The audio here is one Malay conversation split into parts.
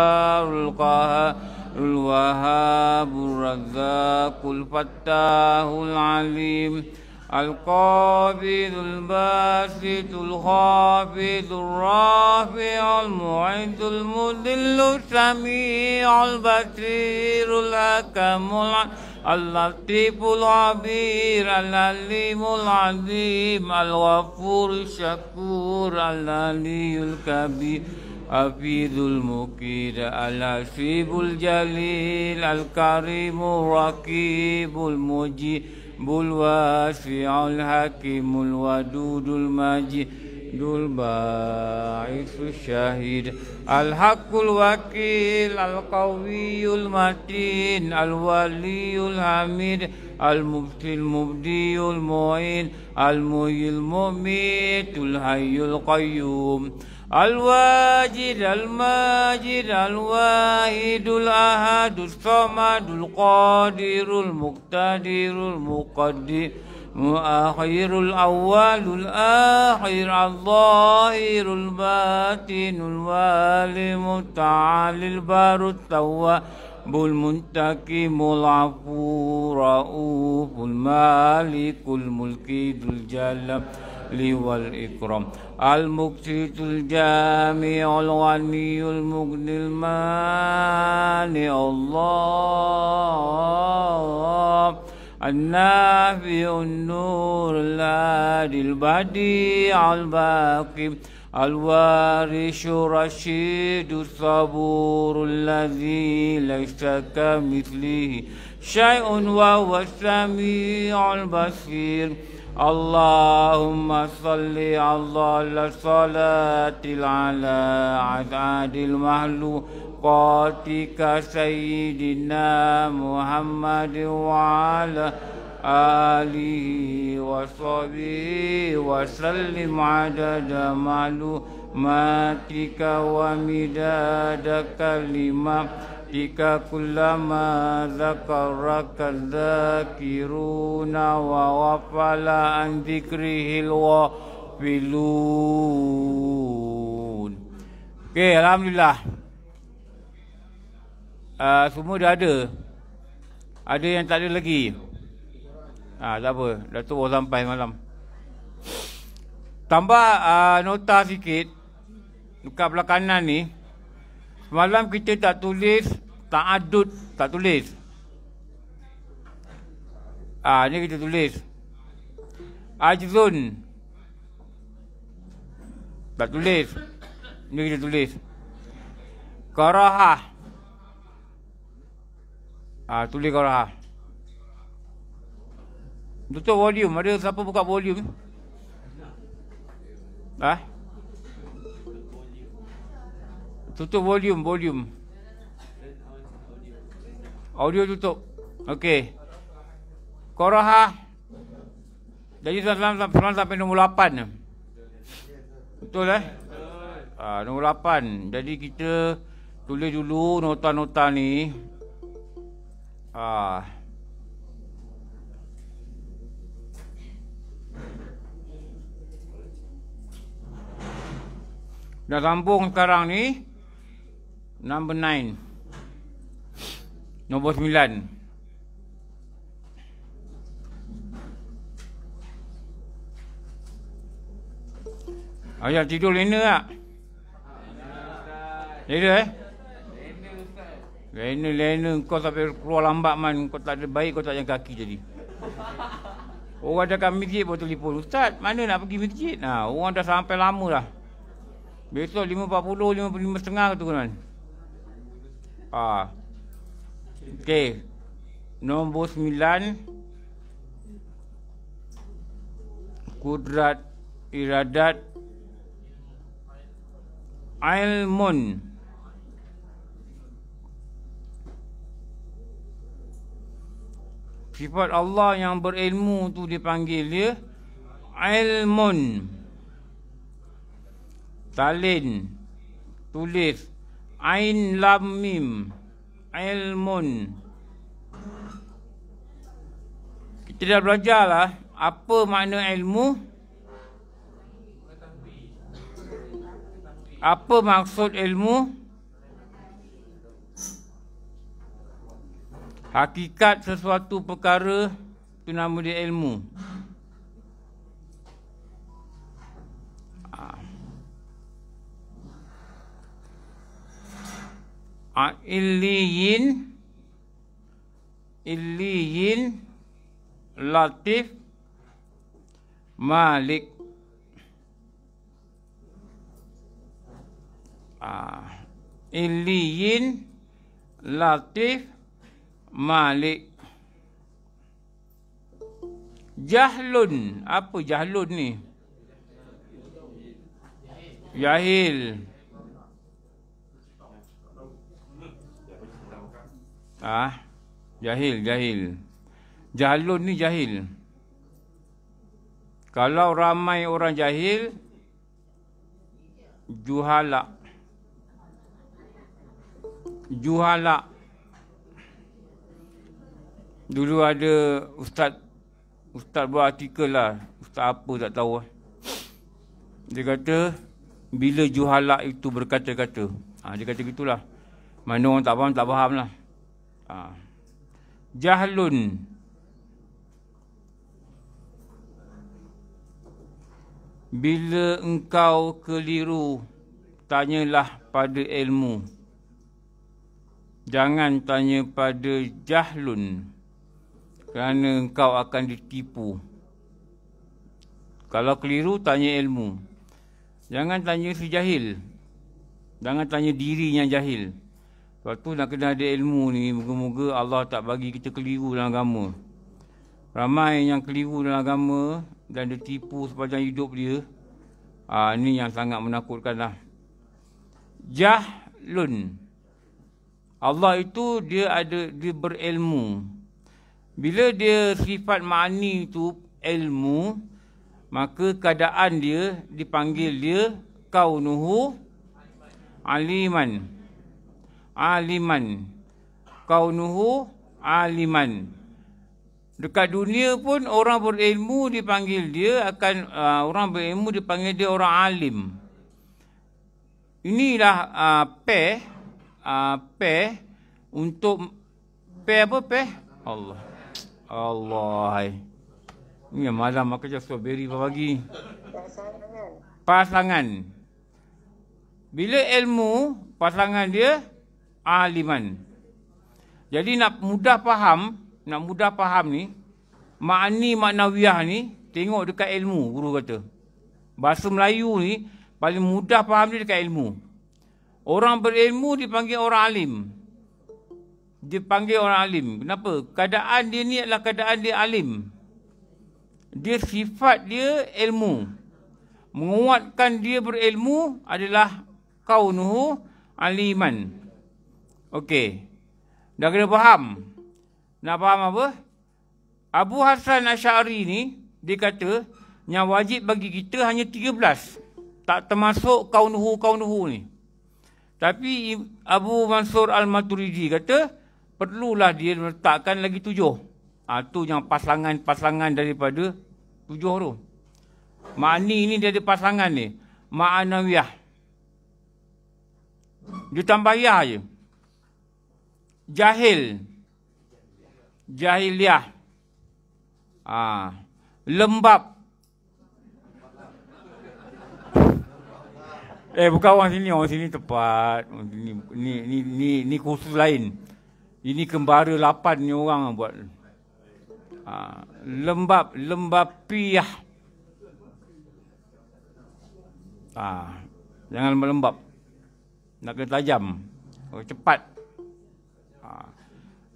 الوهاب الرزاق الفتاح العليم القابض الباسط الخافض الرافع المعد المذل السميع البصير الحكم اللطيف الخبير العليم العظيم الغفور الشكور العلي الكبير عبيد المكيد العفيف الجليل الكريم الرقيب المجيب الواسع الحكيم الودود المجيد الباعث الشهيد الحق الوكيل القوي المتين الولي الحميد المبتي المبدي المعين المحيي المميت الحي القيوم الواجد الماجد الواحد الأحد الصمد القادر المقتدر المقدر المؤخر الأول الآخر الظاهر الباطن الوالم التعالي البار التواب المنتقم العفو رؤوف المالك الملك ذو الجلال والإكرام المكتيت الجامع الغني المغني المانع الله النافع النور الهادي البديع الباقي الوارث الرشيد الصبور الذي ليس كمثله شيء وهو السميع البصير اللهم صل على الصلاة على عدد المخلوقاتك سيدنا محمد وعلى آله وصحبه وسلم عدد معلوماتك ومداد كلماتك ربك كلما ذكرك الذاكرون وغفل عن ذكره الغافلون Okay, Alhamdulillah. Uh, semua dah ada. Ada yang tak ada lagi. Ah, tak apa. Dah tu orang sampai malam. Tambah uh, nota sikit. Dekat belah kanan ni. Semalam kita tak tulis tak adut, Tak tulis Ah, ni kita tulis Ajzun Tak tulis Ni kita tulis Korohah Ah, tulis korohah Tutup volume Ada siapa buka volume Ah, Tutup volume, volume. Audio tutup. Okey. Koroha. Ah. Jadi tuan tuan tuan tuan sampai nombor 8 ni. Betul eh? Ah ha, nombor 8. Jadi kita tulis dulu nota-nota ni. Ah. Ha. Dah sambung sekarang ni. Number 9 number 9 Ayah tidur lena tak? Lena eh? Lena lena kau sampai keluar lambat man Kau tak ada baik kau tak ada kaki jadi Orang cakap masjid pun telefon Ustaz mana nak pergi masjid? Nah, ha, orang dah sampai lama dah Besok 5.40, 5.50 tu kan Ah. Okey. Nombor sembilan. Kudrat iradat ilmun. Sifat Allah yang berilmu tu dipanggil dia ilmun. Talin. Tulis. Ain lam mim ilmun Kita dah belajar lah apa makna ilmu Apa maksud ilmu Hakikat sesuatu perkara itu nama dia ilmu Ah, illiyin illiyin latif malik ah illiyin latif malik jahlun apa jahlun ni jahil, jahil. jahil. Ah, jahil, jahil. Jahlun ni jahil. Kalau ramai orang jahil, juhala. Juhala. Dulu ada ustaz ustaz buat artikel lah. Ustaz apa tak tahu lah. Dia kata, bila juhala itu berkata-kata. Ha, dia kata gitulah. Mana orang tak faham, tak faham lah ha. jahlun bila engkau keliru tanyalah pada ilmu jangan tanya pada jahlun kerana engkau akan ditipu kalau keliru tanya ilmu jangan tanya si jahil jangan tanya diri yang jahil Lepas tu nak kena ada ilmu ni Moga-moga Allah tak bagi kita keliru dalam agama Ramai yang keliru dalam agama Dan dia tipu sepanjang hidup dia ha, ah, Ini yang sangat menakutkan lah Jahlun Allah itu dia ada dia berilmu. Bila dia sifat mani itu ilmu, maka keadaan dia dipanggil dia kaunuhu aliman. aliman aliman kaunuhu aliman dekat dunia pun orang berilmu dipanggil dia akan uh, orang berilmu dipanggil dia orang alim inilah uh, peh uh, peh untuk peh apa peh Allah Allah ini yang malam makan je strawberry pagi pasangan pasangan bila ilmu pasangan dia aliman. Jadi nak mudah faham, nak mudah faham ni, makni maknawiyah ni, tengok dekat ilmu, guru kata. Bahasa Melayu ni, paling mudah faham dia dekat ilmu. Orang berilmu dipanggil orang alim. Dipanggil orang alim. Kenapa? Keadaan dia ni adalah keadaan dia alim. Dia sifat dia ilmu. Menguatkan dia berilmu adalah kaunuhu Aliman. Okey. Dah kena faham. Nak faham apa? Abu Hassan Asyari ni, dia kata, yang wajib bagi kita hanya 13. Tak termasuk kaunuhu-kaunuhu ni. Tapi Abu Mansur Al-Maturidi kata, perlulah dia letakkan lagi tujuh. Ha, yang pasangan-pasangan daripada tujuh tu. Makni ni dia ada pasangan ni. Ma'anawiyah. Dia tambah yah je jahil jahiliah ah lembab eh bukan orang sini orang sini tepat ni ni ni ni, ni khusus lain ini kembara lapan ni orang buat ah lembab lembab piah ah jangan melembab nak kena tajam oh, cepat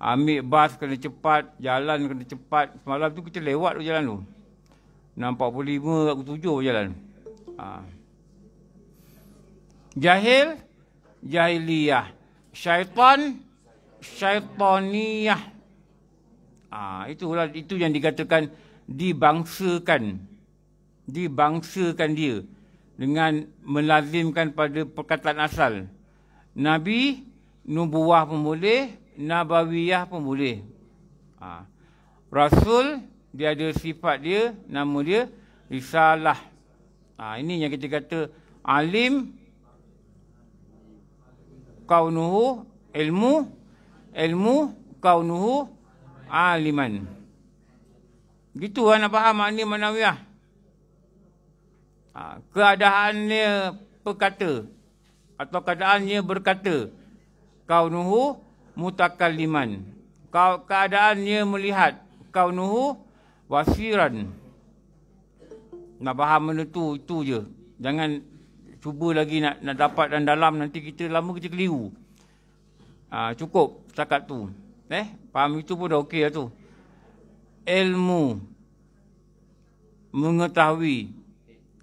Ambil bas kena cepat, jalan kena cepat. Malam tu kita lewat tu jalan tu. 6.45 aku 7 jalan. Ha. Jahil, jahiliyah. Syaitan, syaitaniyah. Ha, itulah itu yang dikatakan dibangsakan. Dibangsakan dia. Dengan melazimkan pada perkataan asal. Nabi, nubuah pun Nabawiyah pun boleh. Ha. Rasul, dia ada sifat dia, nama dia Risalah. Ha. Ini yang kita kata Alim Kaunuhu Ilmu Ilmu Kaunuhu Aliman. Gitu lah nak faham makna manawiyah. Ha. Keadaannya perkata. Atau keadaannya berkata. Kaunuhu mutakalliman kau keadaannya melihat kau nuhu wasiran nak faham benda tu itu je jangan cuba lagi nak nak dapat dan dalam nanti kita lama kita keliru ha, cukup setakat tu eh faham itu pun dah okey lah tu ilmu mengetahui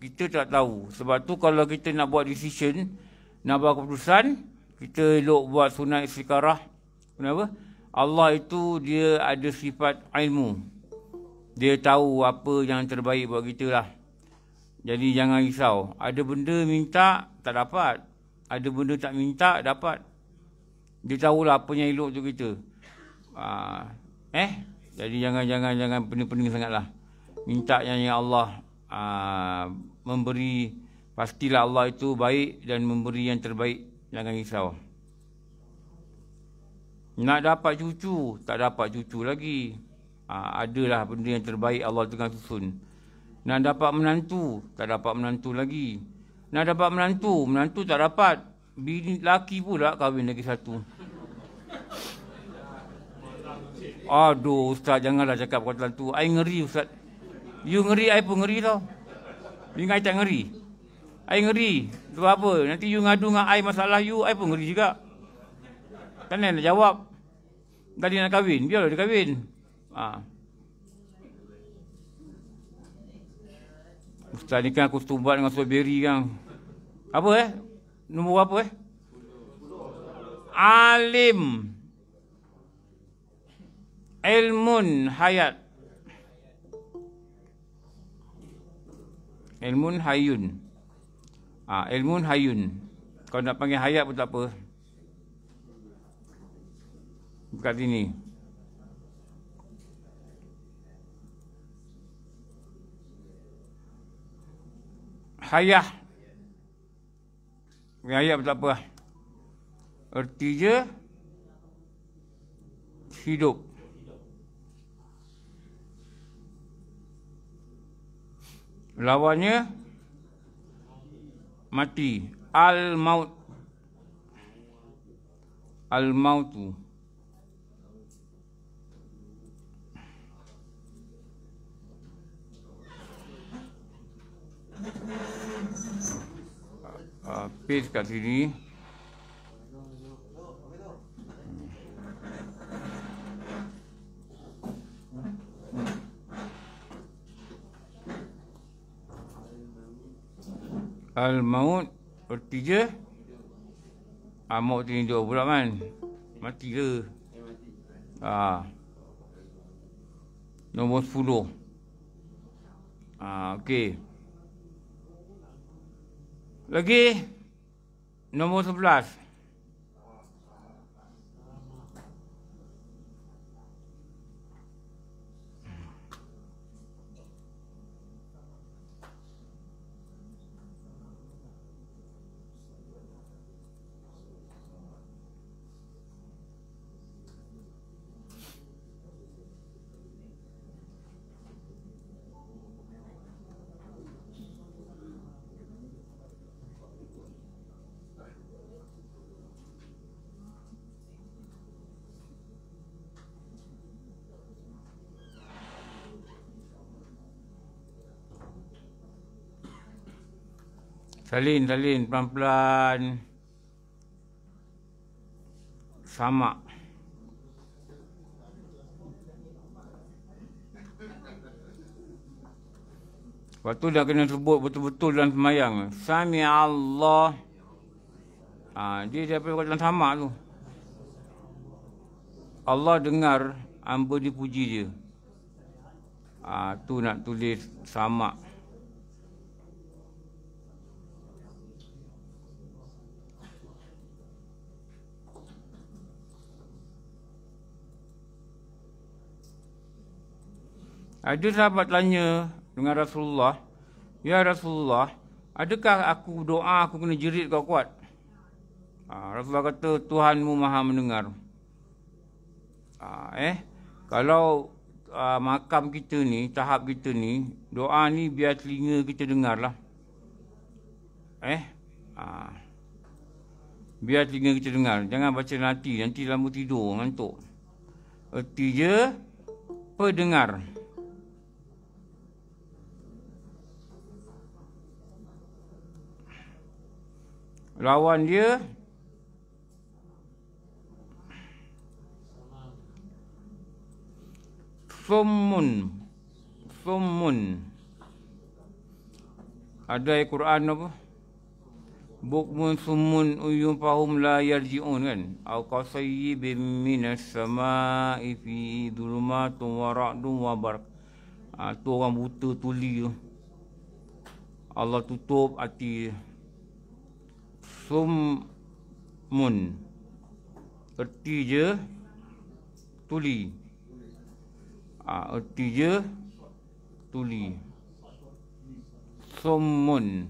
kita tak tahu sebab tu kalau kita nak buat decision nak buat keputusan kita elok buat sunat istikharah Kenapa? Allah itu dia ada sifat ilmu. Dia tahu apa yang terbaik buat kita lah. Jadi jangan risau. Ada benda minta, tak dapat. Ada benda tak minta, dapat. Dia tahulah apa yang elok untuk kita. Uh, eh? Jadi jangan-jangan jangan pening-pening sangatlah. Minta yang, yang Allah uh, memberi. Pastilah Allah itu baik dan memberi yang terbaik. Jangan risau. Jangan risau. Nak dapat cucu, tak dapat cucu lagi. Ha, adalah benda yang terbaik Allah tengah susun. Nak dapat menantu, tak dapat menantu lagi. Nak dapat menantu, menantu tak dapat. Bini laki pula kahwin lagi satu. Aduh ustaz janganlah cakap kata tu. Ai ngeri ustaz. You ngeri, ai pun ngeri tau. Ingat tak ngeri. Ai ngeri. tu apa? Nanti you ngadu dengan ai masalah you, ai pun ngeri juga. Kan nak jawab. Dah dia nak kahwin, biarlah dia kahwin. Ha. Ustaz ni kan aku setumbat dengan strawberry kan. Apa eh? Nombor apa eh? Alim. Ilmun hayat. Ilmun hayun. Ah, ha, ilmun hayun. Kau nak panggil hayat pun tak apa dekat sini hayah hayah tak apa erti je hidup lawannya mati al maut al maut tu uh, ah, ah, paste kat sini Al-Maut bertiga Al-Maut ah, ini dua pula kan Mati ke Ah, Nombor sepuluh ha, Okey lagi nombor sebelas. Salin, salin, pelan-pelan. Sama. Waktu dah kena sebut betul-betul dalam semayang. Sami Allah. Ha, dia siapa yang dalam sama tu. Allah dengar hamba dipuji dia. Ha, tu nak tulis sama. Sama. Ada sahabat tanya dengan Rasulullah, Ya Rasulullah, adakah aku doa aku kena jerit kau kuat? Ha, Rasulullah kata, Tuhanmu maha mendengar. Ha, eh, kalau ha, makam kita ni, tahap kita ni, doa ni biar telinga kita dengar lah. Eh, ha, biar telinga kita dengar. Jangan baca nanti, nanti lama tidur, ngantuk. Erti je, pedengar. Pedengar. lawan dia Fumun Fumun Ada ayat Quran apa? Bukmun sumun uyum pahum la yarji'un kan? Aw qasayyibim minas sama'i fi dhulumatun wa ra'dun wa bark Ha, ah, tu orang buta tuli tu. Allah tutup hati dia summun erti je tuli ha, erti je tuli summun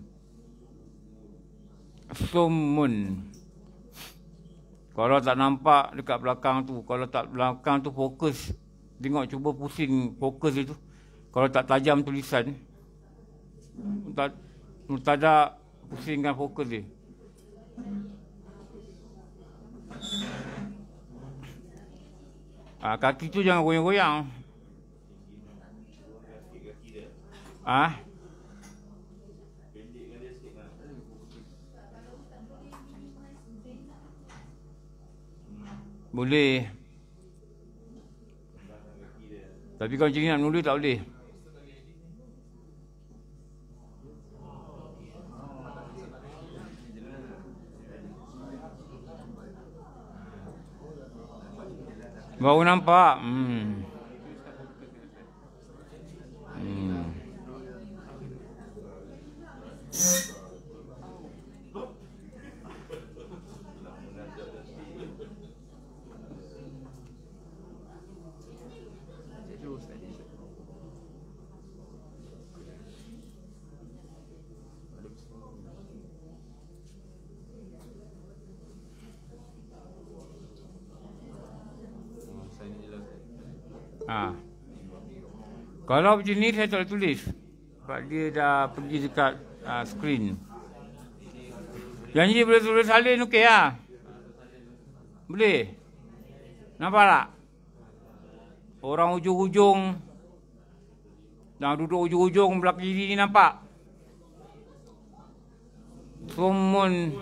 summun kalau tak nampak dekat belakang tu kalau tak belakang tu fokus tengok cuba pusing fokus itu. kalau tak tajam tulisan tak tak pusingkan fokus dia Ah ha, kaki tu jangan goyang-goyang. Ah. Boleh. Tapi kalau jenis nak menulis tak boleh. Baru nampak. Hmm. Kalau macam ni saya tak tulis Sebab dia dah pergi dekat uh, screen Janji boleh tulis salin okey lah Boleh Nampak tak Orang ujung-ujung Yang duduk ujung-ujung belakang kiri ni nampak Sumun so,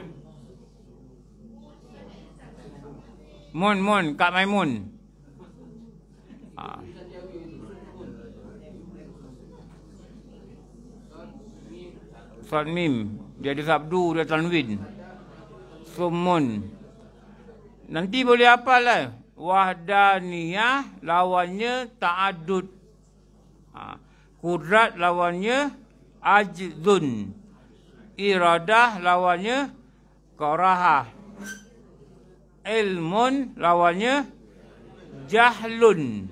Mun, mun, kat Maimun. Mun. salmim dia ada sabdu dia tanwin sumun nanti boleh apa lah wahdaniyah lawannya ta'adud ha. kudrat lawannya ajzun iradah lawannya karahah ilmun lawannya jahlun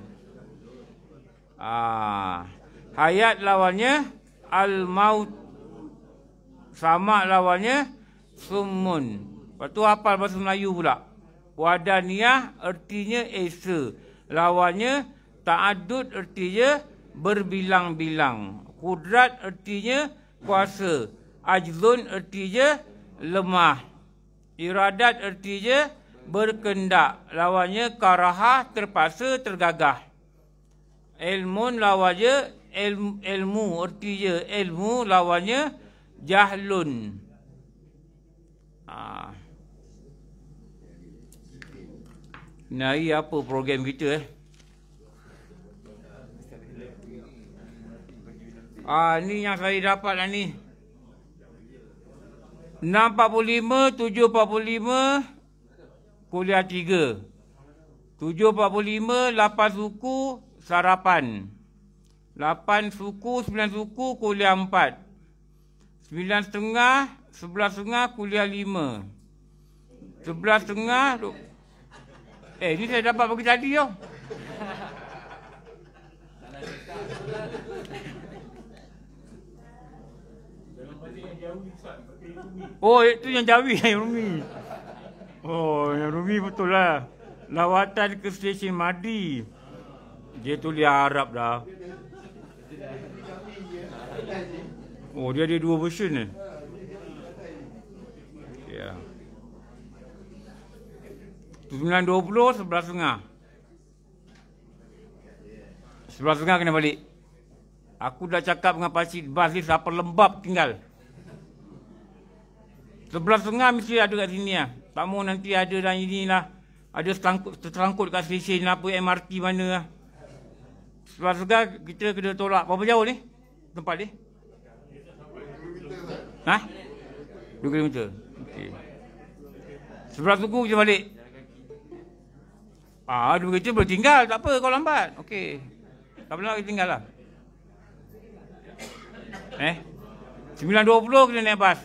ha. hayat lawannya al-maut sama lawannya sumun. Lepas tu hafal bahasa Melayu pula. Wadaniyah ertinya esa. Lawannya lah ta'adud ertinya berbilang-bilang. Kudrat ertinya kuasa. Ajlun ertinya lemah. Iradat ertinya berkendak. Lawannya lah karahah terpaksa tergagah. Ilmun lawannya lah ilmu, ilmu ertinya ilmu lawannya ilmu jahlun ha. Nah, ini apa program kita eh? Ah, ni yang saya dapat lah ni. 645 745 kuliah 3. 745 suku sarapan. lapan suku sembilan suku kuliah empat. Sembilan setengah, sebelas setengah, kuliah lima. Sebelas setengah, eh ini saya dapat bagi tadi yo. Oh, itu yang Jawi, yang Rumi. Oh, yang Rumi betul lah. Lawatan ke stesen Madi. Dia tulis Arab dah. Oh dia ada dua version ni. Ya. Yeah. 9.20 sebelah setengah. Sebelah setengah kena balik. Aku dah cakap dengan pakcik bas ni siapa lembab tinggal. Sebelah setengah mesti ada kat sini lah. Tak mahu nanti ada sini lah. Ada terangkut kat stesen lah, apa MRT mana lah. Sebelah setengah kita kena tolak. Berapa jauh ni tempat ni? Ha? 2 km. Okey. Sebelah tunggu je balik. Ah, dua kereta boleh tinggal, tak apa kau lambat. Okey. Tak apa kita tinggal lah. Eh? 9.20 kena naik bas.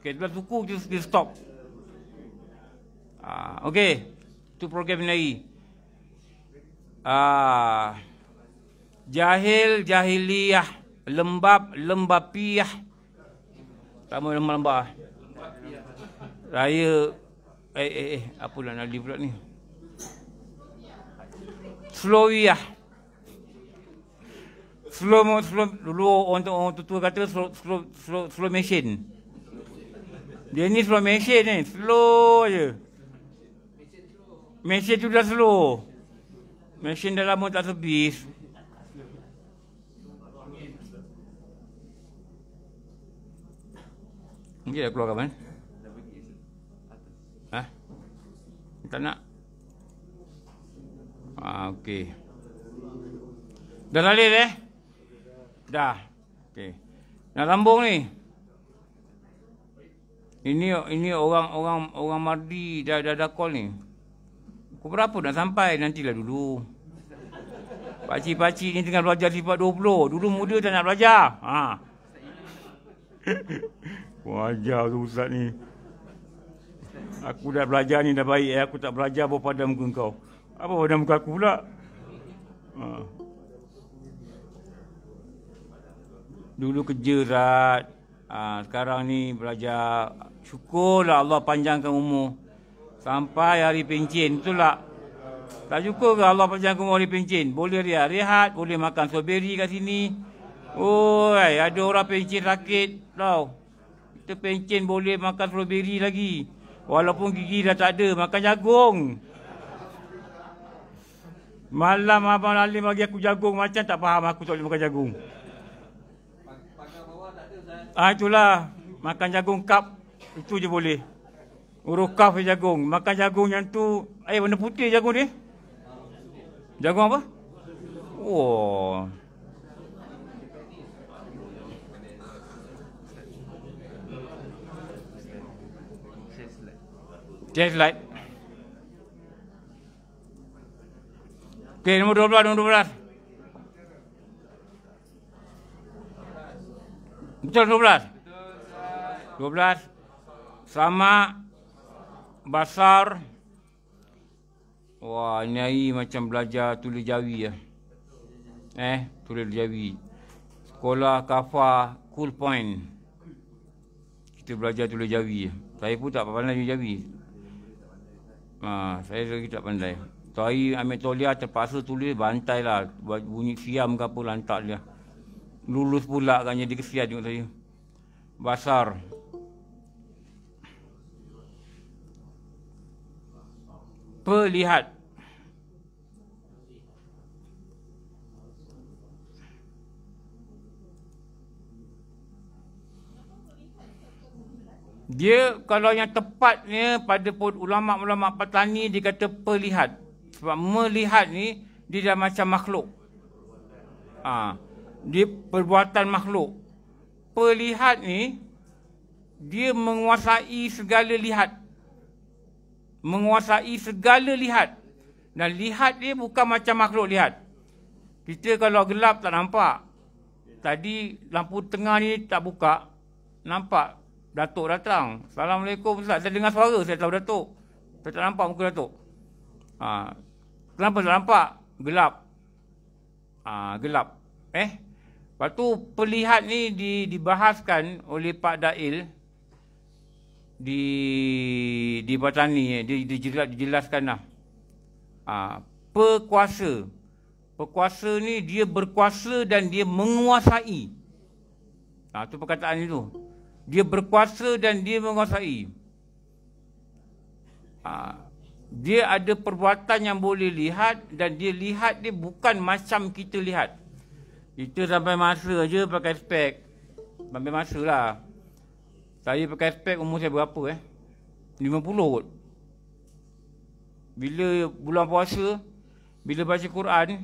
Okey, sebelah tunggu je dia stop. Ah, okey. Tu program ni lagi. Ah. Jahil jahiliyah, lembab lembapiyah. Tamu yang melambah. Raya eh eh eh apalah nak di pula ni. Slowiah. Ya. Slow mo slow dulu orang tu orang tua kata slow slow slow, slow machine. Dia ni slow machine ni, slow aje. Machine tu dah slow. Machine dah lama tak servis. Ini dah keluar kapan? Dah pergi Ha? Tak nak? Haa, ah, okey Dah lalir eh? Dah Okey Nak lambung ni? Ini ini orang orang orang mardi dah dah dah call ni. Ku berapa nak sampai nantilah dulu. Pakcik-pakcik ni tengah belajar sifat 20. Dulu muda tak nak belajar. Ha. Wajar tu Ustaz ni. Aku dah belajar ni dah baik. Eh? Aku tak belajar apa pada muka kau. Apa pada muka aku pula? Ha. Dulu kerja rat. Ha, sekarang ni belajar. Syukurlah Allah panjangkan umur. Sampai hari pencin. Betul tak? Tak cukup ke Allah panjangkan umur hari pencin? Boleh dia rehat. Boleh makan strawberry kat sini. Oh, ada orang pencin sakit tau terpencin boleh makan strawberry lagi. Walaupun gigi dah tak ada, makan jagung. Malam Abang Alim bagi aku jagung macam tak faham aku tak boleh makan jagung. Ah itulah makan jagung kap itu je boleh. Uruk kap jagung, makan jagung yang tu eh warna putih jagung ni. Jagung apa? Oh. Dia flight. Okey, nombor 12, nombor 12. Betul, 12. Betul, 12. Sama. Basar. Wah, ini hari macam belajar tulis jawi ya. Eh, tulis jawi. Sekolah Kafa Cool Point. Kita belajar tulis jawi. Saya pun tak pandai tulis jawi. Ha, saya lagi tak pandai. Tuhari Ametolia terpaksa tulis bantai lah. Buat bunyi siam ke apa lantak dia. Lulus pula kan jadi kesian tengok saya. Basar. Perlihat. Dia kalau yang tepatnya pada ulama-ulama petani dia kata perlihat Sebab melihat ni dia dah macam makhluk. Ha. Dia perbuatan makhluk. perlihat ni dia menguasai segala lihat. Menguasai segala lihat. Dan lihat dia bukan macam makhluk lihat. Kita kalau gelap tak nampak. Tadi lampu tengah ni tak buka. Nampak Datuk datang. Assalamualaikum Ustaz. Saya dengar suara saya tahu Datuk. Saya tak nampak muka Datuk. Ha. Kenapa tak nampak? Gelap. Ha, gelap. Eh? Lepas tu pelihat ni di, dibahaskan oleh Pak Dail di di Batani eh. dia jelas dijelaskan lah. Ha, perkuasa. Perkuasa ni dia berkuasa dan dia menguasai. Ha, perkataan itu. Dia berkuasa dan dia menguasai. Ha. Dia ada perbuatan yang boleh lihat dan dia lihat dia bukan macam kita lihat. Kita sampai masa je pakai spek. Sampai masa lah. Saya pakai spek umur saya berapa eh? 50 kot. Bila bulan puasa, bila baca Quran,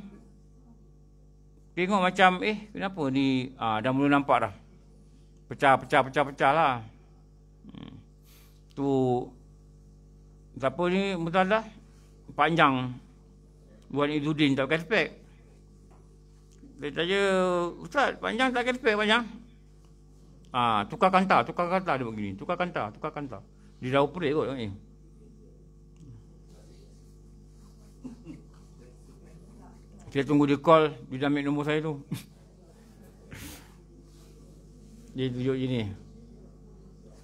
tengok macam eh kenapa ni ha, dah mula nampak dah pecah pecah pecah pecah lah hmm. tu siapa ni mutadah panjang Buat Izzuddin tak pakai spek dia tanya ustaz panjang tak pakai spek panjang Ah, ha, tukar kanta, tukar kanta dia begini. Tukar kanta, tukar kanta. Dia dah operate kot. Eh. Saya tunggu dia call, dia dah ambil nombor saya tu. Dia tunjuk gini.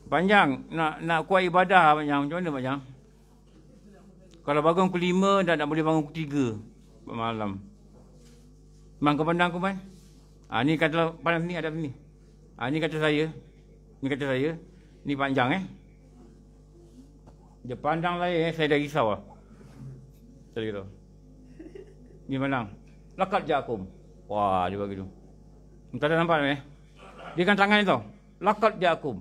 Panjang nak nak kuat ibadah panjang macam mana panjang? Kalau bangun pukul 5 dah tak boleh bangun pukul 3 malam. Memang kau pandang kau kan? Ha, ah, ni kata lah, pandang sini ada sini. Ha, ni kata saya. Ni kata saya. Ni panjang eh. Dia pandang lain eh. Saya dah risau lah. Saya kata. Ni pandang. Lakat je akum. Wah dia bagi tu. Kau tak nampak eh? dengan tangan itu lakat Yakub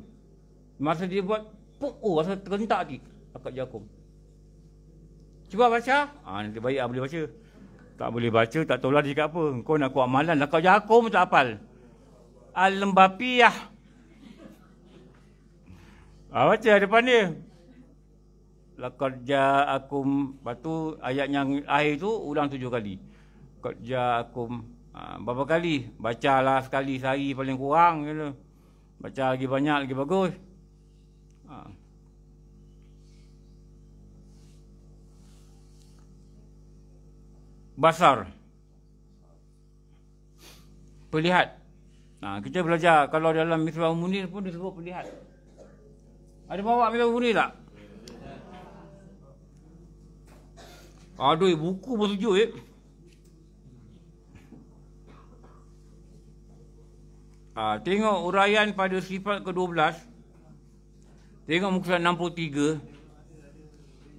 masa dia buat pukul oh, masa terentak lagi lakat Yakub cuba baca ah nanti baik ah, boleh baca tak boleh baca tak tahu lah dia cakap apa kau nak kuat malam lakat Yakub tak hafal Al-Mbapiyah ah, ha, baca depan dia lakat Yakub lepas tu ayat yang akhir tu ulang tujuh kali lakat Yakub Ha, berapa kali baca lah sekali sehari paling kurang gitu baca lagi banyak lagi bagus ha. basar perlihat nah ha, kita belajar kalau dalam misbah munir pun disebut perlihat ada bawa misbah munir tak Aduh, buku pun sejuk eh. Ha, tengok uraian pada sifat ke-12. Tengok muka 63.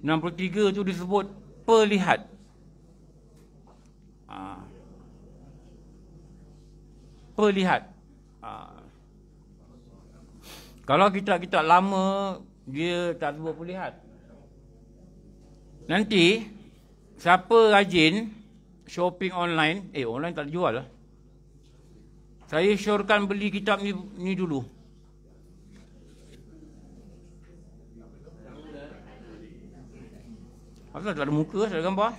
63 tu disebut perlihat. Ha. Perlihat. Ha. Kalau kita kita lama, dia tak sebut perlihat. Nanti, siapa rajin shopping online, eh online tak jual lah. Saya syorkan beli kitab ni, ni dulu. Apa tak ada muka, saya gambar.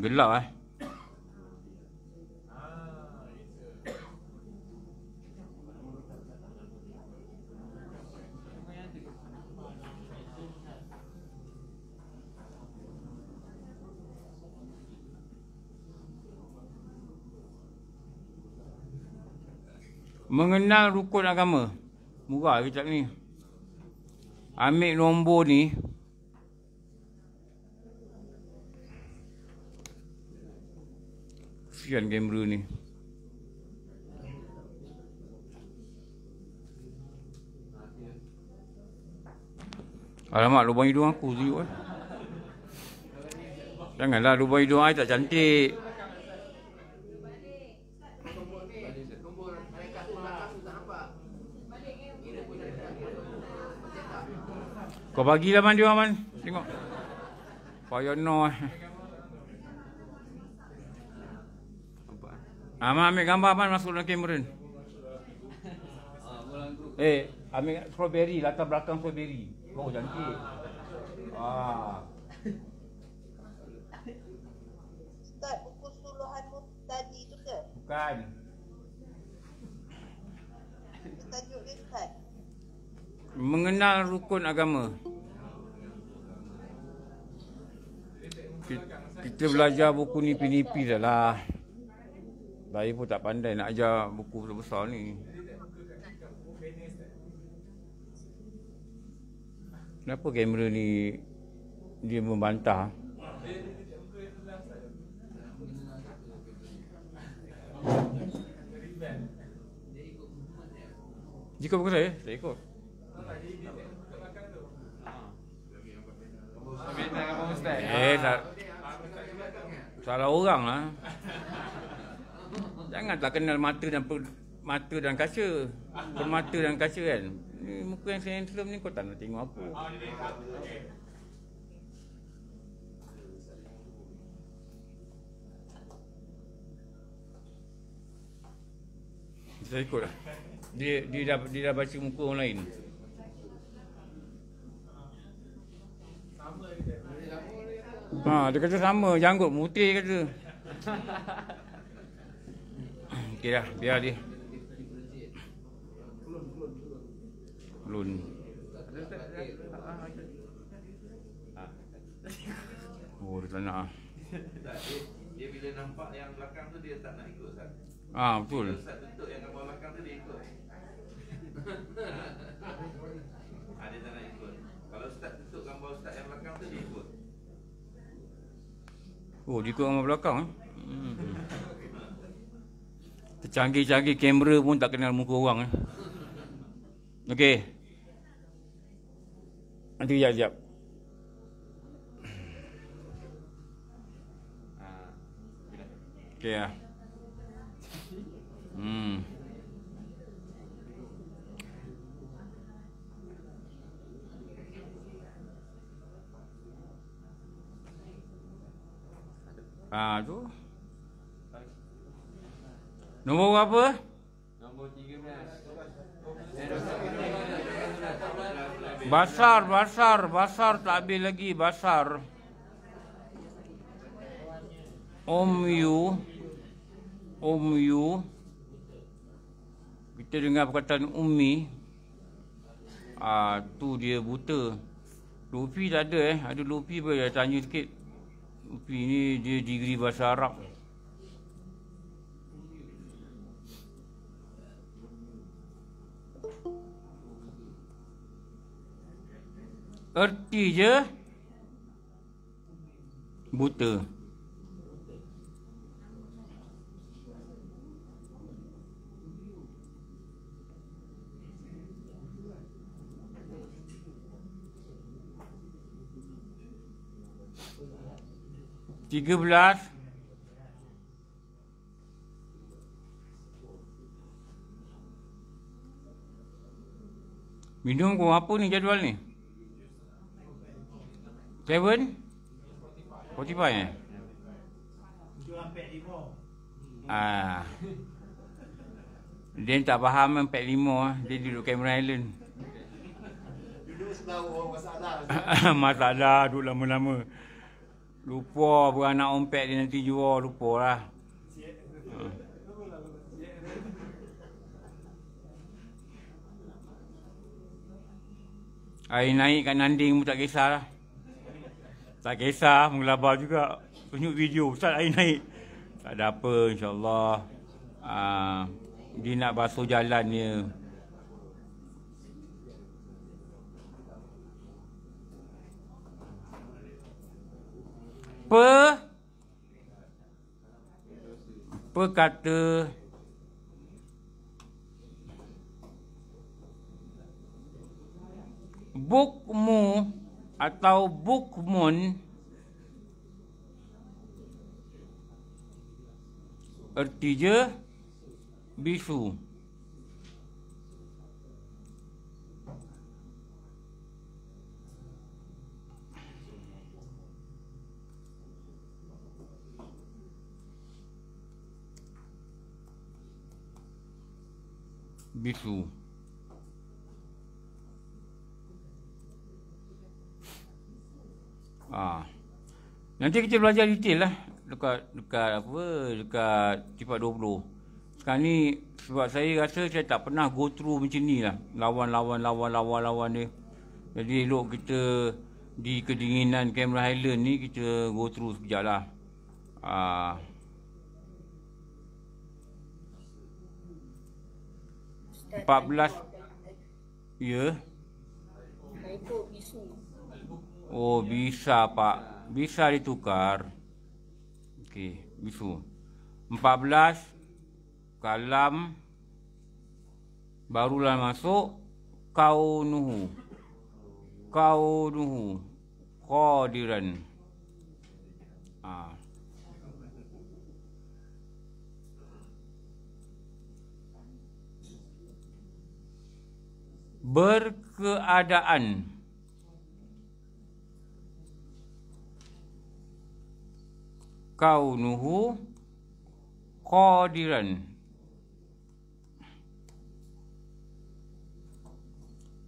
Gelap eh. Mengenal rukun agama. Murah kita ni. Ambil nombor ni. Sian kamera ni. Alamak, lubang hidung aku. Eh. Janganlah lubang hidung saya tak cantik. Kau bagilah man dia man. Tengok. Payah no. Eh. Amat ah, ambil gambar man masuk dalam kamera ni. Eh, ambil strawberry, latar belakang strawberry. Oh, cantik. Ah. Ustaz, buku suluhan tadi tu ke? Bukan. mengenal rukun agama. Kita belajar buku ni pinipi dah lah. Saya pun tak pandai nak ajar buku besar-besar ni. Kenapa kamera ni dia membantah? Jika bukan saya, saya ikut. Eh, sal salah orang lah. Jangan tak kenal mata dan mata dan kaca. Permata dan kaca kan. Ni muka yang saya handsome ni kau tak nak tengok apa. Saya ikut lah. Dia, dia, dah, dia dah baca muka orang lain. Ha, dia kata sama, janggut mutih kata. Okey dah, biar dia. Lun. Oh, dia tak nak. Dia bila nampak yang belakang tu, dia tak nak ikut, Ah ha, betul. Tutup yang kat belakang tadi ikut. Ada ah, ha, tak nak ikut. Kalau start Oh, jika sama belakang eh. Hmm. Tercanggih-canggih kamera pun tak kenal muka orang eh. Okey. Nanti kejap, kejap. Okay, ah. Hmm. Ha tu. Nombor berapa? Basar, basar, basar tak habis lagi basar. Om you. Om you. Kita dengar perkataan ummi. Ah tu dia buta. Lupi tak ada eh. Ada lupi boleh tanya sikit. Upi dia degree bahasa Arab Erti je Buta Buta tiga belas minum kau apa ni jadual ni seven forty five eh Ah. Dia tak faham 45 lima eh. Dia duduk Cameron Island. Dulu sebab orang masalah. Masalah duduk lama-lama. Lupa beranak ompek dia nanti jual Lupa lah ha. Air naik kat nanding pun tak kisah lah Tak kisah Menggelabar juga Tunjuk video Ustaz air naik Tak ada apa insyaAllah uh, ha. Dia nak basuh jalan dia pe perkata bukmu atau bukmun je bisu bisu. Ah. Ha. Nanti kita belajar detail lah dekat dekat apa dekat tipat 20. Sekarang ni sebab saya rasa saya tak pernah go through macam ni lah. Lawan lawan lawan lawan lawan ni. Jadi elok kita di kedinginan Cameron Highland ni kita go through sekejap lah. Ah. Ha. 14 ya yeah. Oh bisa pak Bisa ditukar Okey bisu 14 Kalam Barulah masuk Kau nuhu Kau nuhu Kodiran ah. berkeadaan kaunuhu qadiran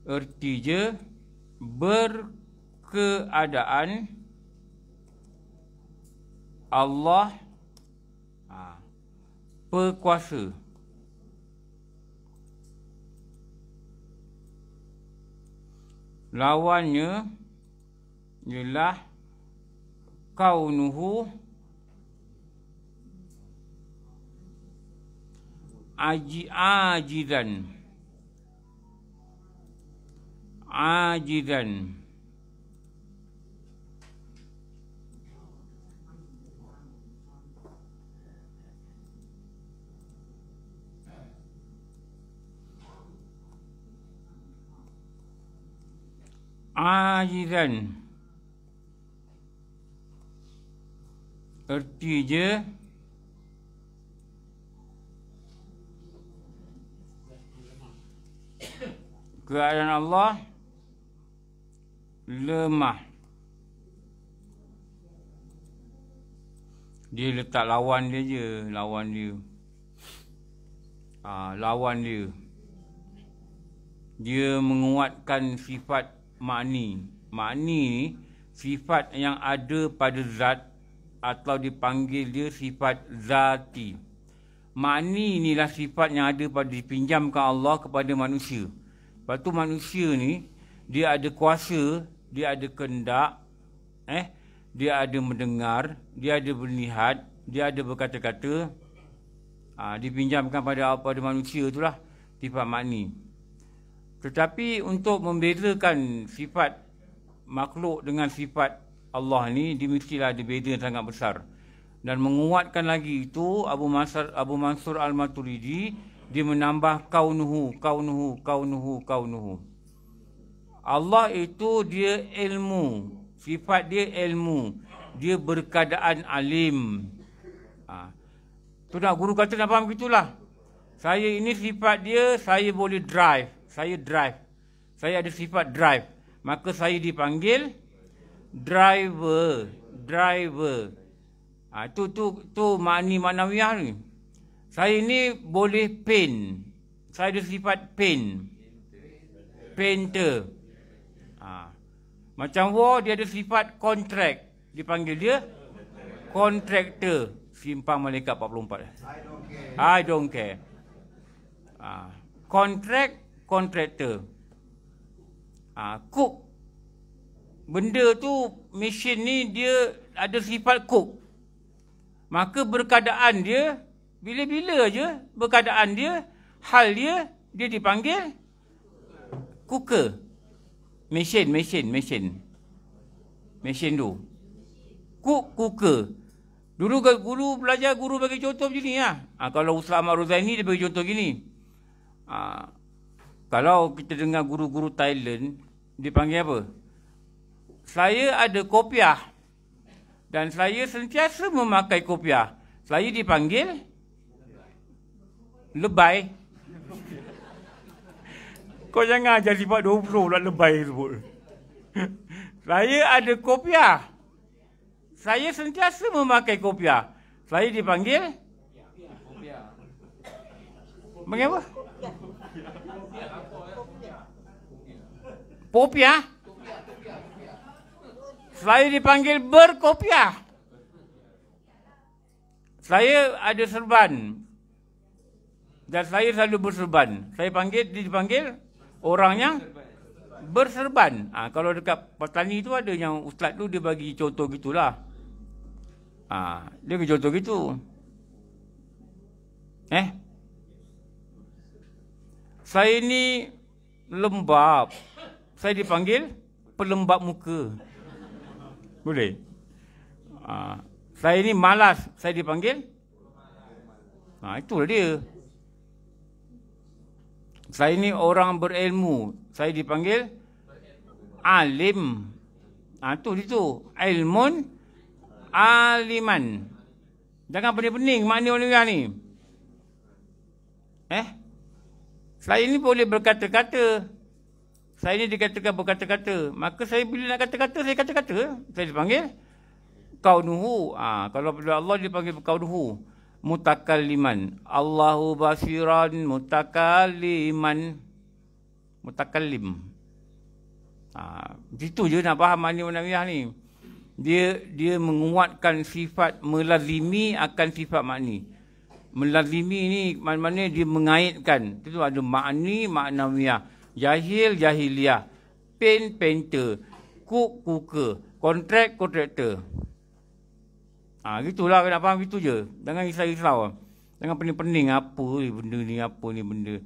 erti je berkeadaan Allah ha, perkuasa lawannya ialah kaunuhu aji ajidan ajidan عاجزا ارتي kan? je keadaan Allah lemah dia letak lawan dia je lawan dia ha, lawan dia dia menguatkan sifat makni. Makni ni sifat yang ada pada zat atau dipanggil dia sifat zati. Makni inilah sifat yang ada pada dipinjamkan Allah kepada manusia. Lepas tu manusia ni dia ada kuasa, dia ada kendak, eh dia ada mendengar, dia ada melihat, dia ada berkata-kata. Ha, dipinjamkan pada apa pada manusia itulah sifat makni. Tetapi untuk membedakan sifat makhluk dengan sifat Allah ni dimestilah ada beza yang sangat besar. Dan menguatkan lagi itu Abu Mansur Abu Mansur Al-Maturidi dia menambah kaunuhu kaunuhu kaunuhu kaunuhu. Allah itu dia ilmu. Sifat dia ilmu. Dia berkadaan alim. Ha. Tu guru kata nak faham begitulah. Saya ini sifat dia saya boleh drive saya drive. Saya ada sifat drive. Maka saya dipanggil driver. Driver. Ha, tu tu tu makni manawiyah ni. Saya ni boleh paint. Saya ada sifat paint. Painter. Ha. Macam war dia ada sifat contract. Dipanggil dia contractor. Simpang Malaikat 44. I don't care. I don't care. Ha. Contract kontraktor. Ha, ah, cook. Benda tu, mesin ni dia ada sifat cook. Maka berkadaan dia, bila-bila je berkadaan dia, hal dia, dia dipanggil cooker. Mesin, mesin, mesin. Mesin tu. Cook, cooker. Dulu guru belajar, guru bagi contoh macam ni lah. Ha, kalau Ustaz Ahmad Ruzaini, dia bagi contoh gini. Ha, kalau kita dengar guru-guru Thailand dipanggil apa? Saya ada kopiah dan saya sentiasa memakai kopiah. Saya dipanggil lebay. Kau jangan ajar sifat 20 lah lebay sebut. Saya ada kopiah. Saya sentiasa memakai kopiah. Saya dipanggil? Kopiah. Mengapa? Popiah. Saya dipanggil berkopiah. Saya ada serban. Dan saya selalu berserban. Saya panggil dipanggil yang berserban. Ha, kalau dekat petani itu ada yang ustaz tu dia bagi contoh gitulah. Ah, ha, dia bagi contoh gitu. Eh? saya ni lembab. Saya dipanggil pelembab muka. Boleh? Ha. Saya ni malas. Saya dipanggil? Ha, ah, itu dia. Saya ni orang berilmu. Saya dipanggil? Alim. Ha, ah, itu dia tu. Ilmun aliman. Jangan pening-pening makna orang ni. Eh? saya ni boleh berkata-kata. Saya ni dikatakan berkata-kata. Maka saya bila nak kata-kata, saya kata-kata. Saya dipanggil. Kau nuhu. Ha, ah, kalau pada Allah, dipanggil kau nuhu. Mutakalliman. Allahu basiran Mutakaliman. Mutakalim. Ha, ah, itu je nak faham mana manawiyah ni. Dia dia menguatkan sifat melazimi akan sifat makni melazimi ni mana-mana dia mengaitkan. Itu ada makni maknawiyah. Jahil jahiliah. pen painter. Cook cooker. Contract contractor. Ha, gitulah kena faham gitu je. Jangan risau-risau. Jangan pening-pening apa ni benda ni, apa ni benda.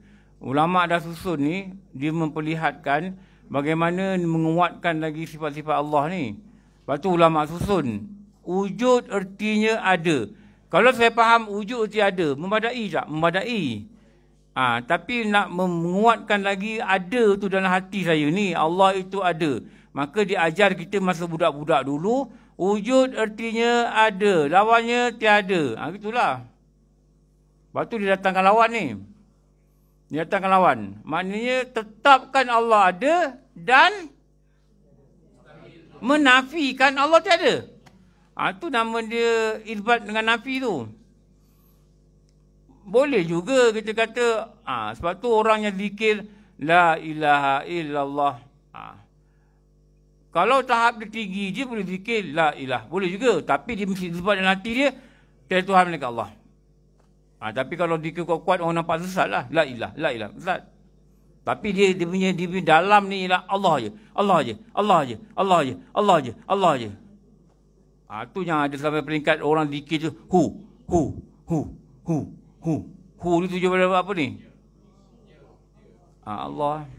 Ulama dah susun ni, dia memperlihatkan bagaimana menguatkan lagi sifat-sifat Allah ni. Lepas tu ulama susun. Wujud ertinya Ada. Kalau saya faham wujud tiada, memadai tak? Memadai. Ha, tapi nak menguatkan lagi ada tu dalam hati saya ni. Allah itu ada. Maka diajar kita masa budak-budak dulu. Wujud artinya ada. Lawannya tiada. Ha, itulah. Lepas tu dia datangkan lawan ni. Dia datangkan lawan. Maknanya tetapkan Allah ada dan menafikan Allah tiada. Ha, tu nama dia isbat dengan nafi tu. Boleh juga kita kata, ha, sebab tu orang yang zikir, La ilaha illallah. Ha. Kalau tahap dia tinggi je boleh zikir, La ilah. Boleh juga. Tapi dia mesti isbat dengan hati dia, Tuhan Tuhan mereka Allah. Ha, tapi kalau zikir kuat-kuat, orang nampak sesat lah. La ilah, la ilah. Sesat. Tapi dia, dia punya, dia punya dalam ni ialah Allah je. Allah je. Allah je. Allah je. Allah je. Allah je. Ha, tu yang ada sampai peringkat orang zikir tu hu hu hu hu hu hu ni tujuh pada apa ni? Ha, Allah.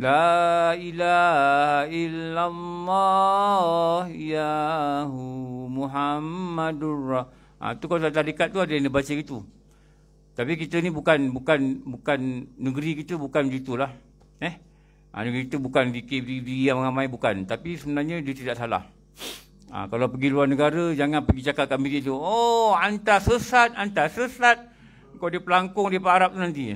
La ilaha illallah ya hu Muhammadur Ah ha, tu kalau dah dekat tu ada yang baca gitu. Tapi kita ni bukan bukan bukan negeri kita bukan gitulah. Eh? Ha, negeri kita bukan zikir-zikir yang ramai bukan. Tapi sebenarnya dia tidak salah. Ha, kalau pergi luar negara, jangan pergi cakap kat media tu, oh, anta sesat, anta sesat. Kau di pelangkung di Arab nanti.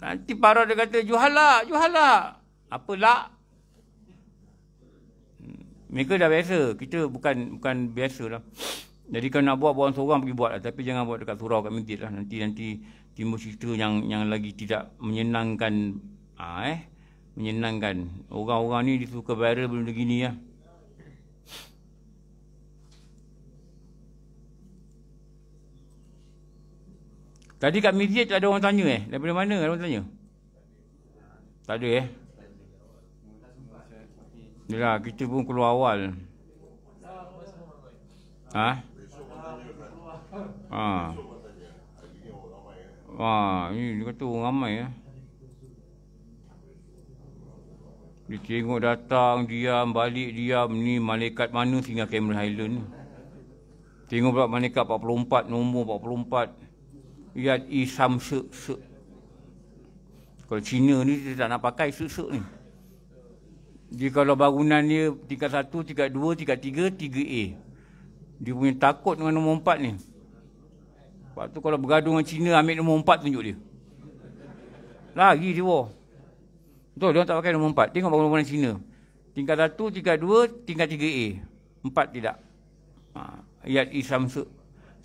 Nanti para dia kata, juhala, juhala. Apa lah? Mereka dah biasa. Kita bukan bukan biasa lah. Jadi kalau nak buat, buat seorang pergi buat lah. Tapi jangan buat dekat surau, dekat mentir lah. Nanti, nanti timbul cerita yang yang lagi tidak menyenangkan. Ah, eh menyenangkan orang-orang ni disuka viral belum begini ya Tadi kat media tak ada orang tanya eh? Daripada mana ada orang tanya? Tak ada eh? Yalah, kita pun keluar awal. Ha? Ha. Ha, ni dia kata orang ramai eh? Dia tengok datang, diam, balik, diam. Ni malaikat mana singgah Cameron Highland ni? Tengok pula malaikat 44, nombor 44. Yat isam sek, sek. Kalau Cina ni, dia tak nak pakai sek, sek ni. Dia kalau bangunan dia tingkat satu tingkat dua tingkat tiga tiga a Dia punya takut dengan nombor empat ni. Lepas tu kalau bergaduh dengan Cina, ambil nombor empat tunjuk dia. Lagi dia, wah. Betul, dia tak pakai nombor 4. Tengok bangunan-bangunan Cina. Tingkat 1, tingkat 2, tingkat 3A. 4 tidak. Ha, ayat Islam Sek.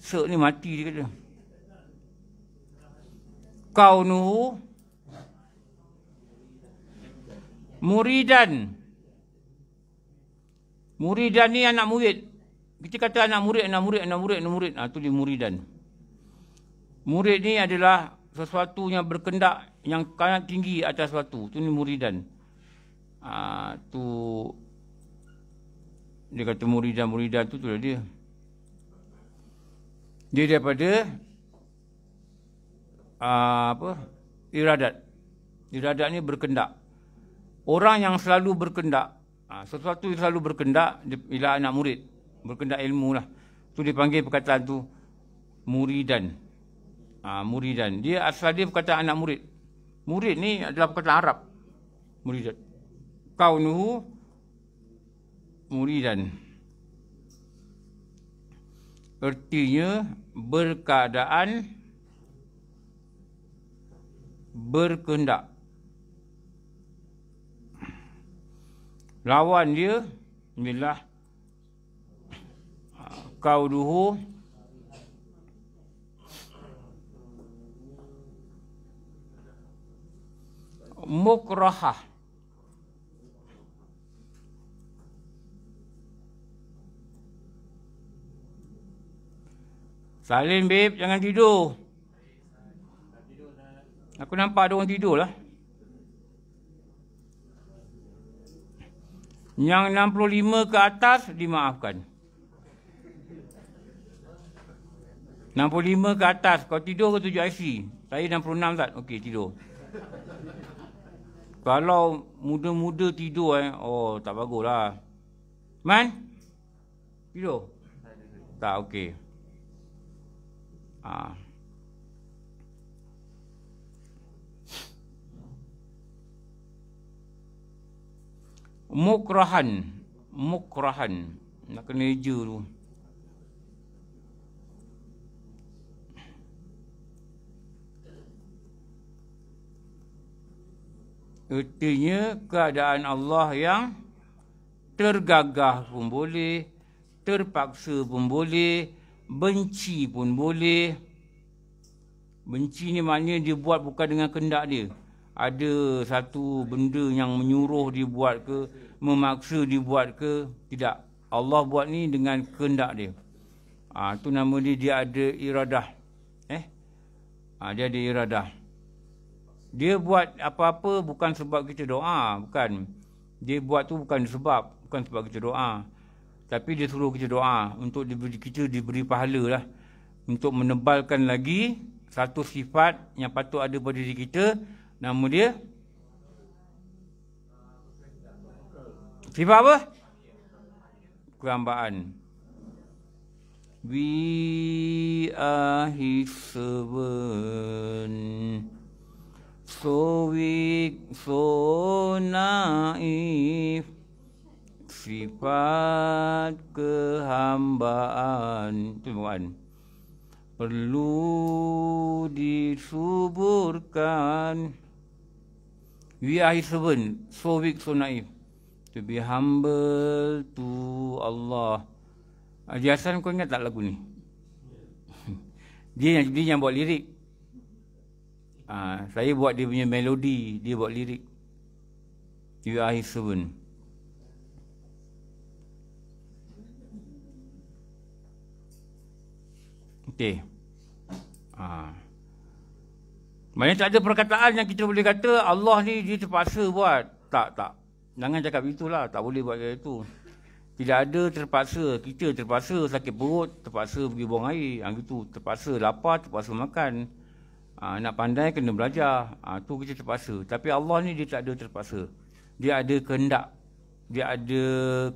Sek ni mati dia kata. Kau nu muridan. Muridan ni anak murid. Kita kata anak murid, anak murid, anak murid, anak murid. Ha, tu dia muridan. Murid ni adalah sesuatu yang berkendak yang sangat tinggi atas batu tu ni muridan ah ha, tu dia kata muridan muridan tu tu lah dia dia daripada ha, apa iradat iradat ni berkendak orang yang selalu berkendak ha, sesuatu yang selalu berkendak bila anak murid berkendak ilmu lah tu dipanggil perkataan tu muridan ha, muridan dia asal dia perkataan anak murid murid ni adalah perkataan Arab muridat kaunuhu muridan ertinya berkeadaan berkehendak lawan dia kau kaunuhu mukrahah Salim beb jangan tidur Aku nampak ada orang tidur lah Yang 65 ke atas dimaafkan 65 ke atas kau tidur ke tujuh IC Saya 66 tak? Okey tidur kalau muda-muda tidur eh. Oh, tak bagus lah. Man? Tidur? Tak, tak okey. Ah. Mukrahan. Mukrahan. Nak kena eja tu. Ertinya keadaan Allah yang tergagah pun boleh, terpaksa pun boleh, benci pun boleh. Benci ni maknanya dia buat bukan dengan kendak dia. Ada satu benda yang menyuruh dia buat ke, memaksa dia buat ke, tidak. Allah buat ni dengan kendak dia. Ah ha, tu nama dia dia ada iradah. Eh. Ah ha, dia ada iradah dia buat apa-apa bukan sebab kita doa bukan dia buat tu bukan sebab bukan sebab kita doa tapi dia suruh kita doa untuk diberi, kita diberi pahala lah untuk menebalkan lagi satu sifat yang patut ada pada diri kita nama dia sifat apa? kelambaan we are his servant so weak, so naif sifat kehambaan tuan perlu disuburkan we are his servant so weak so naif to be humble to Allah Haji kau ingat tak lagu ni dia yang dia yang buat lirik ha, saya buat dia punya melodi dia buat lirik you are his servant Okay. Ha. Ah. Maksudnya tak ada perkataan yang kita boleh kata Allah ni dia terpaksa buat. Tak, tak. Jangan cakap itulah. Tak boleh buat macam itu. Tidak ada terpaksa. Kita terpaksa sakit perut, terpaksa pergi buang air. Yang itu terpaksa lapar, terpaksa makan. Ha, nak pandai kena belajar. Ha, tu kita terpaksa. Tapi Allah ni dia tak ada terpaksa. Dia ada kehendak. Dia ada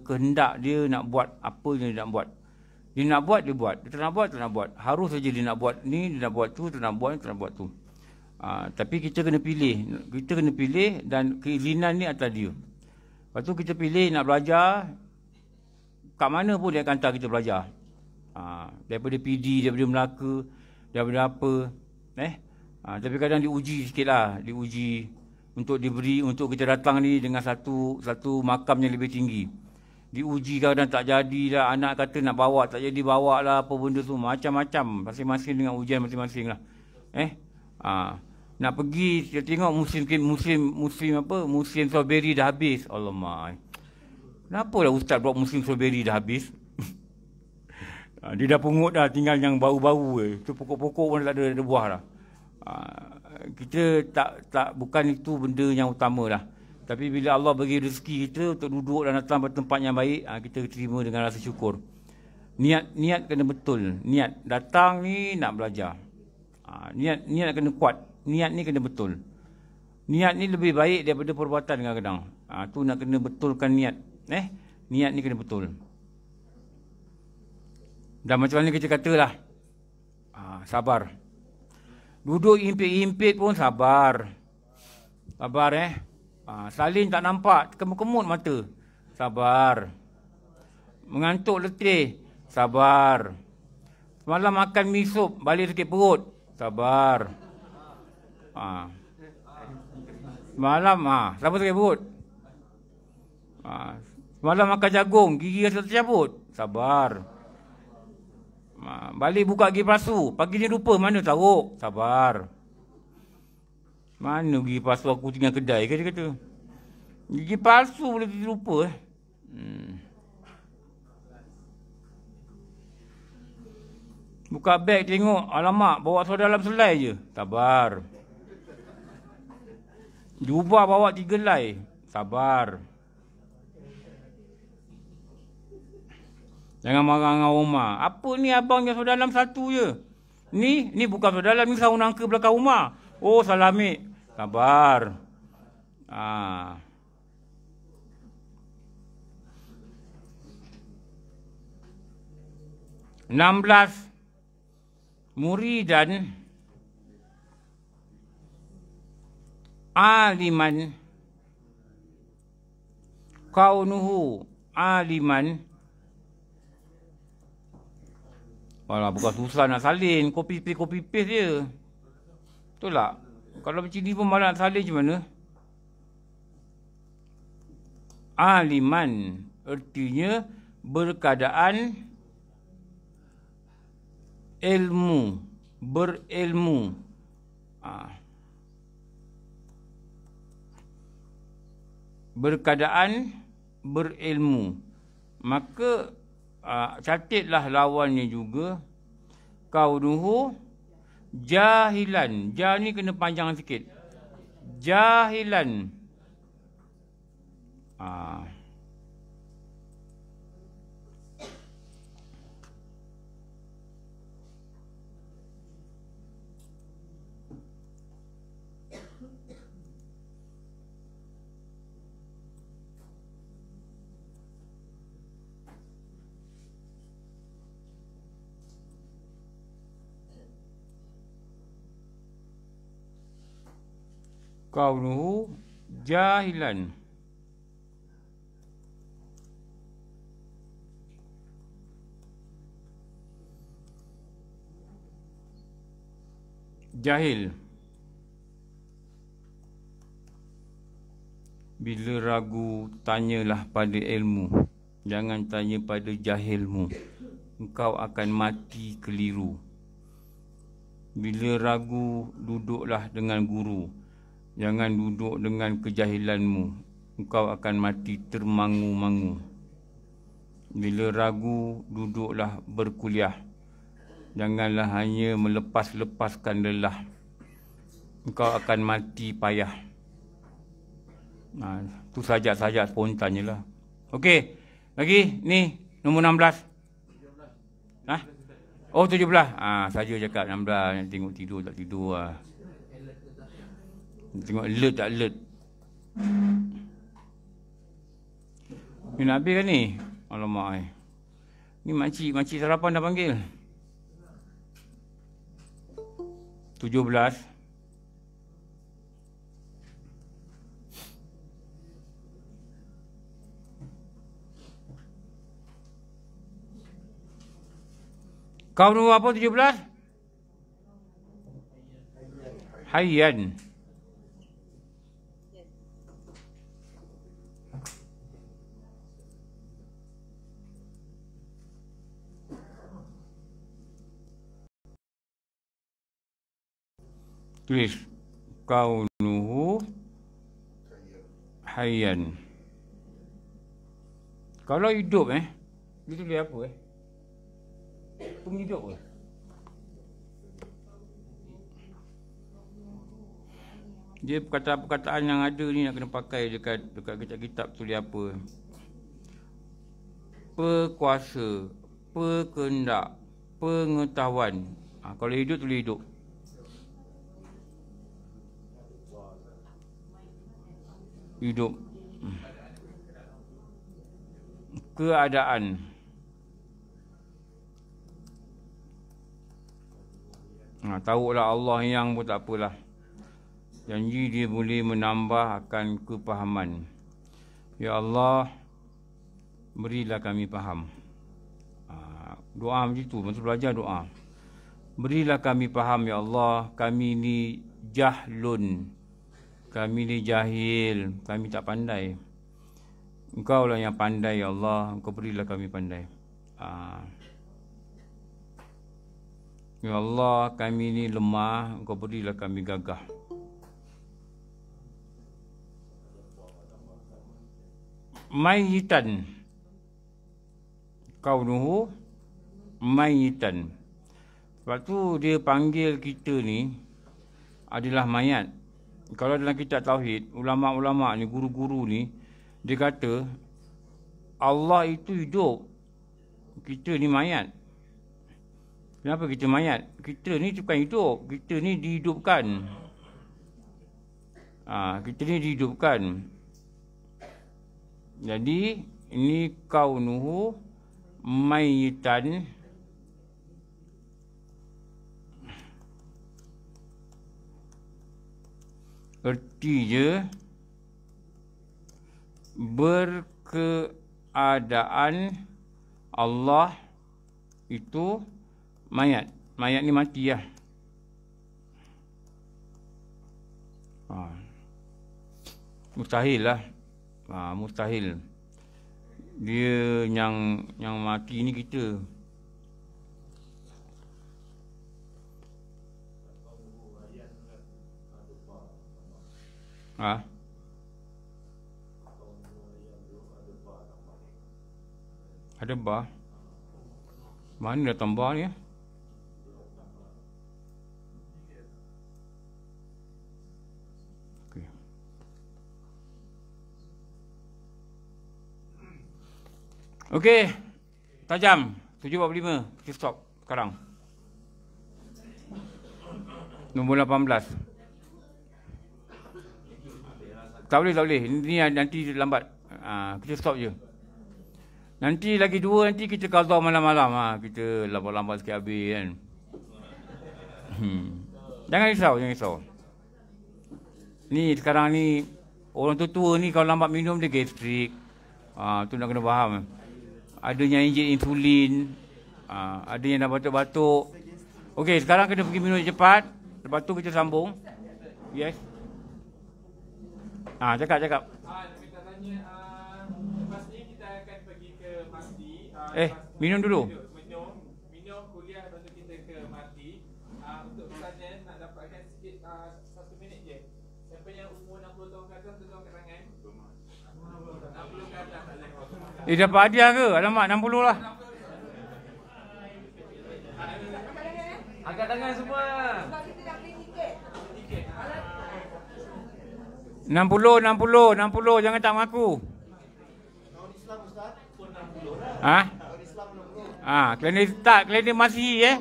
kehendak dia nak buat apa yang dia nak buat. Dia nak buat, dia buat. Dia nak buat, dia nak buat. Harus saja dia nak buat ni, dia nak buat tu, dia nak buat ni, nak buat tu. Ha, tapi kita kena pilih. Kita kena pilih dan keizinan ni atas dia. Lepas tu kita pilih nak belajar. Kat mana pun dia akan hantar kita belajar. Ha, daripada PD, daripada Melaka, daripada apa. Eh? Ha, tapi kadang diuji sikit lah, diuji untuk diberi, untuk kita datang ni dengan satu satu makam yang lebih tinggi. Diuji kadang tak jadi lah, anak kata nak bawa, tak jadi bawa lah apa benda tu, macam-macam. Masing-masing dengan ujian masing-masing lah. Eh? Ha. Nak pergi, kita tengok musim, musim, musim apa, musim strawberry dah habis. Allah my. Kenapa lah ustaz buat musim strawberry dah habis? Ah, dia dah pungut dah, tinggal yang bau-bau je. Itu pokok-pokok pun tak ada, ada buah lah. Ah, kita tak tak bukan itu benda yang utama lah. Tapi bila Allah bagi rezeki kita untuk duduk dan datang pada tempat yang baik, ha, kita terima dengan rasa syukur. Niat niat kena betul. Niat datang ni nak belajar. Ha, niat niat kena kuat. Niat ni kena betul. Niat ni lebih baik daripada perbuatan kadang-kadang. Ha, tu nak kena betulkan niat. Eh, niat ni kena betul. Dan macam mana kita katalah, ha, Sabar. Duduk impit-impit pun sabar. Sabar eh. Ha, salin tak nampak. Kemut-kemut mata. Sabar. Mengantuk letih. Sabar. Semalam makan mi Balik sakit perut. Sabar. Ha. Semalam. Ha. Siapa sakit perut? Ha. Semalam makan jagung. Gigi rasa tercabut. Sabar. Sabar. Balik buka gigi palsu. Pagi ni lupa mana taruh. Sabar. Mana gigi palsu aku tinggal kedai ke dia kata. Gigi palsu boleh kita lupa. Eh. Hmm. Buka beg tengok. Alamak bawa seluruh dalam selai je. Sabar. Jubah bawa tiga lai. Sabar. Sabar. Jangan marah dengan rumah. Apa ni abang yang saudara dalam satu je? Ni, ni bukan saudara dalam, ni saun angka belakang rumah. Oh, salam, Mik. Kabar. Ah. Ha. Enam belas muri dan aliman kau kaunuhu aliman Alah, bukan susah nak salin. Kau pipis, kau pipis dia. Betul tak? Kalau macam ni pun malah nak salin macam mana? Aliman. Artinya, berkadaan ilmu. Berilmu. Ha. Berkadaan berilmu. Maka, Ah, catatlah lawan ni juga kau duhu jahilan ja ni kena panjang sikit jahilan ah kaunuhu jahilan jahil bila ragu tanyalah pada ilmu jangan tanya pada jahilmu engkau akan mati keliru bila ragu duduklah dengan guru Jangan duduk dengan kejahilanmu. Engkau akan mati termangu-mangu. Bila ragu, duduklah berkuliah. Janganlah hanya melepas-lepaskan lelah. Engkau akan mati payah. Nah, ha, tu sajak-sajak spontan lah. Okey, lagi ni nombor 16. 17. Ha? 17. Oh, 17. Ah, ha, saja cakap 16. Tengok tidur tak tidur lah. Tengok alert tak alert. Ni nak kan ni? Alamak ai. Eh. Ni makcik, makcik sarapan dah panggil. 17. Kau nombor apa 17? Hayyan. Hayyan. tulis kaunuhu hayyan kalau hidup eh itu dia apa eh hidup eh. dia kata perkataan yang ada ni nak kena pakai dekat dekat kitab-kitab tu apa perkuasa perkendak pengetahuan ha, kalau hidup tulis hidup hidup hmm, keadaan Nah, ha, Tahu lah Allah yang pun tak apalah. Janji dia boleh menambah akan kepahaman. Ya Allah, berilah kami faham. Ha, doa macam tu, masa belajar doa. Berilah kami faham, Ya Allah, kami ni jahlun kami ni jahil, kami tak pandai. Engkau lah yang pandai ya Allah, engkau berilah kami pandai. Ha. Ya Allah, kami ni lemah, engkau berilah kami gagah. Mai Kau nuhu mai hitan. Sebab tu dia panggil kita ni adalah mayat kalau dalam kitab tauhid ulama-ulama ni guru-guru ni dia kata Allah itu hidup kita ni mayat kenapa kita mayat kita ni bukan hidup kita ni dihidupkan ha, kita ni dihidupkan jadi ini kaunuhu mayitan erti je berkeadaan Allah itu mayat. Mayat ni mati lah. Ha. Mustahil lah. Ha, mustahil. Dia yang yang mati ni kita. Ah. Ada bar. Mana dah tambah ni? Okay. Okay. Tajam. 7.45. Kita stop sekarang. Nombor 18. Tak boleh, tak boleh. Ini nanti lambat. Ha, kita stop je. Nanti lagi dua, nanti kita kata malam-malam. Ha, kita lambat-lambat sikit habis kan. Hmm. Jangan risau, jangan risau. Ni sekarang ni, orang tu tua ni kalau lambat minum dia gastrik. Ha, ah, tu nak kena faham. Ada yang injek insulin. Ha, ada yang nak batuk-batuk. Okey, sekarang kena pergi minum cepat. Lepas tu kita sambung. Yes. Ha, cakap cakap. Ah, ah kita tanya ah, eh, minum dulu. Minum, minum kuliah lepas tu kita ke Eh dapat hadiah ke? Alamak 60 lah Angkat tangan eh. semua 60, 60, 60. Jangan tak mengaku. Ah, Islam Ha? Tahun Ha, kalian tak, klinik masih eh.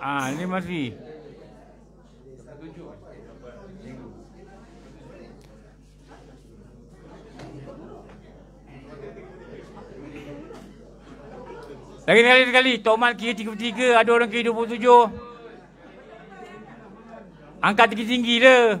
Ha, ni masih. Lagi sekali sekali, Tomat kiri tiga ada orang kiri 27. Angkat tinggi tinggi dia.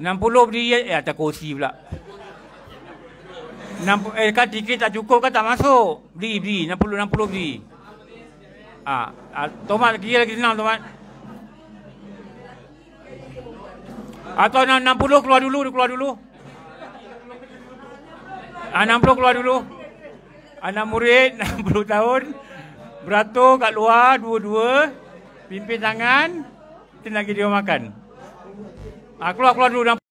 60 berdiri eh, atas kursi pula. 60, eh, kan tiket tak cukup kan tak masuk. Beri, beri. 60, 60 beri. Ah, ah, tomat kira lagi senang, tomat. Atau 60 keluar dulu, keluar dulu. Ah, 60 keluar dulu. Anak ah, murid 60 tahun. Beratur kat luar, dua-dua. Pimpin tangan. Kita nak pergi makan. Ah, keluar keluar dulu.